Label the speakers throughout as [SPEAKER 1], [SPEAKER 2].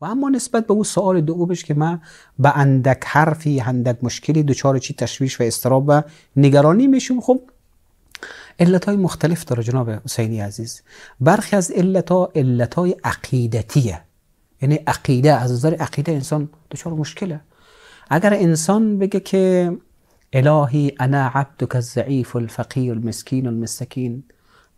[SPEAKER 1] و اما نسبت به اون سوال دومش که من به اندک حرفی اندک مشکلی دوچار چی تشویش و استراب و نگرانی میشم خب علت های مختلف داره جناب حسینی عزیز برخی از علت ها علت های عقیدتیه یعنی عقیده از نظر عقیده انسان دچار مشکله اگر انسان بگه که الهی انا عبدک الضعیف الفقیر المسکین المسکین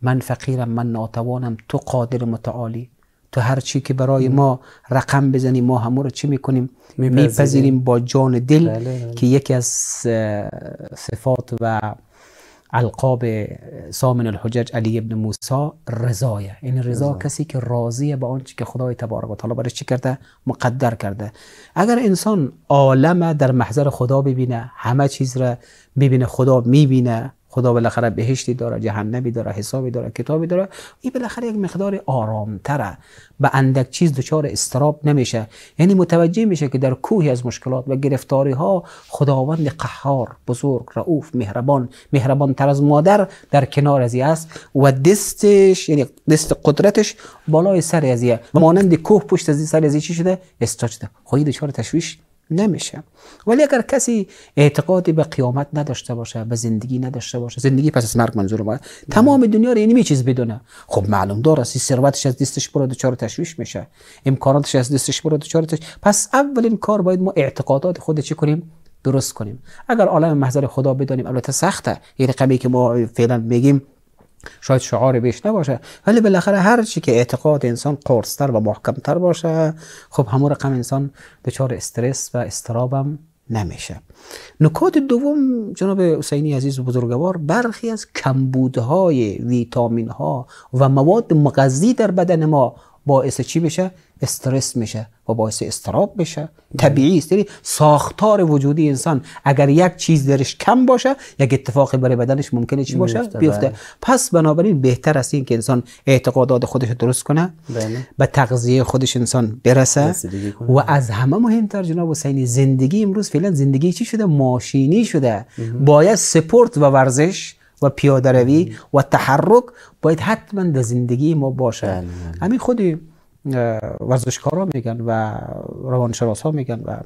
[SPEAKER 1] من فقیرم من ناتوانم تو قادر متعالی تو هر چی که برای ما رقم بزنی ما همون رو چی میکنیم میپذیریم با جان دل بله، بله. که یکی از صفات و القاب سامن الحجج علی ابن موسی رضایه این رضا کسی که راضیه به آنچه که خدای تبارک و تعالی برای چی کرده مقدر کرده اگر انسان عالم در محضر خدا ببینه همه چیز را ببینه خدا میبینه خدا بالاخره بهشتی داره جهنمی داره حسابی داره کتابی داره این بالاخره یک مقدار آرامتره به اندک چیز دچار استراب نمیشه یعنی متوجه میشه که در کوهی از مشکلات و گرفتاری ها خداوند قهار بزرگ رؤوف مهربان مهربان تر از مادر در کنار ازی است و دستش یعنی دست قدرتش بالای سر ازیه و مانند کوه پشت ازی سر ازی چی شده استاچ شده خواهی خب دچار تشویش نمیشه ولی اگر کسی اعتقادی به قیامت نداشته باشه به زندگی نداشته باشه زندگی پس از مرگ منظور ما تمام دنیا رو اینمی یعنی چیز بدونه خب معلوم داره سی ثروتش از دستش برو دچار تشویش میشه امکاناتش از دستش برو دچار تشویش پس اولین کار باید ما اعتقادات خود چی کنیم درست کنیم اگر عالم محضر خدا بدانیم البته سخته یعنی قمی که ما فعلا میگیم شاید شعار بیش نباشه ولی بالاخره هر چی که اعتقاد انسان قرصتر و محکمتر باشه خب همو رقم انسان دچار استرس و استرابم نمیشه نکات دوم جناب حسینی عزیز و بزرگوار برخی از کمبودهای ویتامین ها و مواد مغذی در بدن ما باعث چی بشه استرس میشه و باعث استراب بشه طبیعی است یعنی ساختار وجودی انسان اگر یک چیز درش کم باشه یک اتفاقی برای بدنش ممکنه چی باشه بیفته بله. پس بنابراین بهتر است این که انسان اعتقادات خودش درست کنه بله. به تغذیه خودش انسان برسه و از همه مهمتر جناب حسینی زندگی امروز فعلا زندگی چی شده ماشینی شده باید سپورت و ورزش و پیاده روی و تحرک باید حتما در زندگی ما باشه بله، بله. همین خودی ورزشکارا میگن و روانشناسا ها میگن و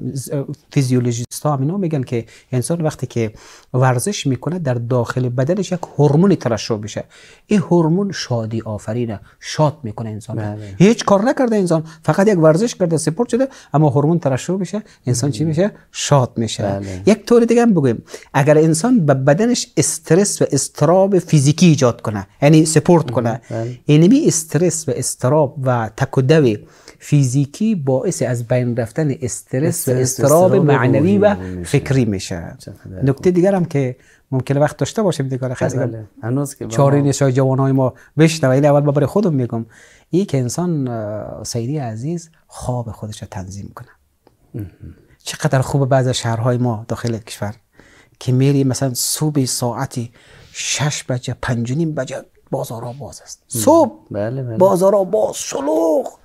[SPEAKER 1] فیزیولوژیست ها اینا میگن که انسان وقتی که ورزش میکنه در داخل بدنش یک هورمون ترشح میشه این هورمون شادی آفرینه شاد میکنه انسان بله. هیچ کار نکرده انسان فقط یک ورزش کرده سپورت شده اما هورمون ترشح میشه انسان چی میشه شاد میشه بله. یک طور دیگه هم بگویم اگر انسان به بدنش استرس و استراب فیزیکی ایجاد کنه یعنی سپورت کنه اینمی بله. یعنی استرس و استراب و تک فیزیکی باعث از بین رفتن استرس و استراب معنوی و فکری میشه نکته دیگر هم که ممکنه وقت داشته باشیم دیگر خیلی بله. هنوز که چاره نشای جوانای ما و این اول برای خودم میگم این که انسان سیدی عزیز خواب خودش رو تنظیم کنه چقدر خوب بعض شهرهای ما داخل کشور که میری مثلا صبح ساعتی شش بجه پنج بجه بازارا باز است صبح بله بله. بازارا باز شلوغ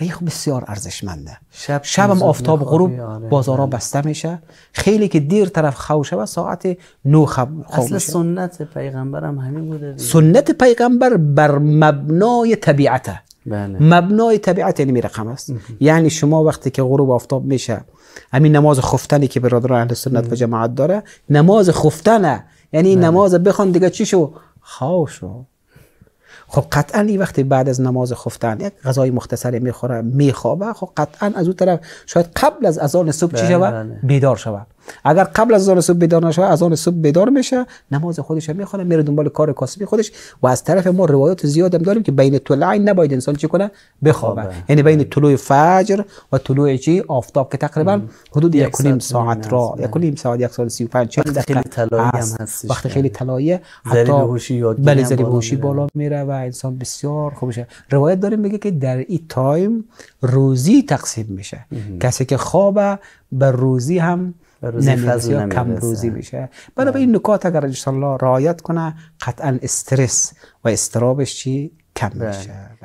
[SPEAKER 1] و خب بسیار ارزشمنده شب شبم آفتاب غروب آره، بازارا بله. بسته میشه خیلی که دیر طرف خوشه و ساعت نو خب اصل سنت پیغمبرم همین بوده سنت پیغمبر بر مبنای طبیعته بله. مبنای طبیعت یعنی رقم است یعنی شما وقتی که غروب آفتاب میشه همین نماز خفتنی که برادران اهل سنت و جماعت داره نماز خفتنه یعنی بله. نماز بخوان دیگه چی شو خواه خب قطعا این وقتی بعد از نماز خفتن یک غذای مختصری میخوره میخوابه خب قطعا از اون طرف شاید قبل از اذان صبح چی بله، شود بله. بیدار شوه اگر قبل از اذان صبح بیدار نشه از آن صبح بیدار میشه نماز خودش هم میخونه میره دنبال کار کاسبی خودش و از طرف ما روایات زیاد هم داریم که بین طلوع نباید انسان چی کنه بخوابه یعنی بین بله. طلوع فجر و طلوع چی آفتاب که تقریبا حدود یک نیم ساعت را بله. یک نیم ساعت یک ساعت 35 40 هست وقتی خیلی طلاییه بله. حتی بله زری هوشی بالا میره و انسان بسیار خوب میشه روایت داریم میگه که در این تایم روزی تقسیم میشه کسی که خوابه به روزی هم نمیرسه کم روزی میشه به آره. این نکات اگر انشاءالله رعایت کنه قطعا استرس و استرابش چی کم بله. میشه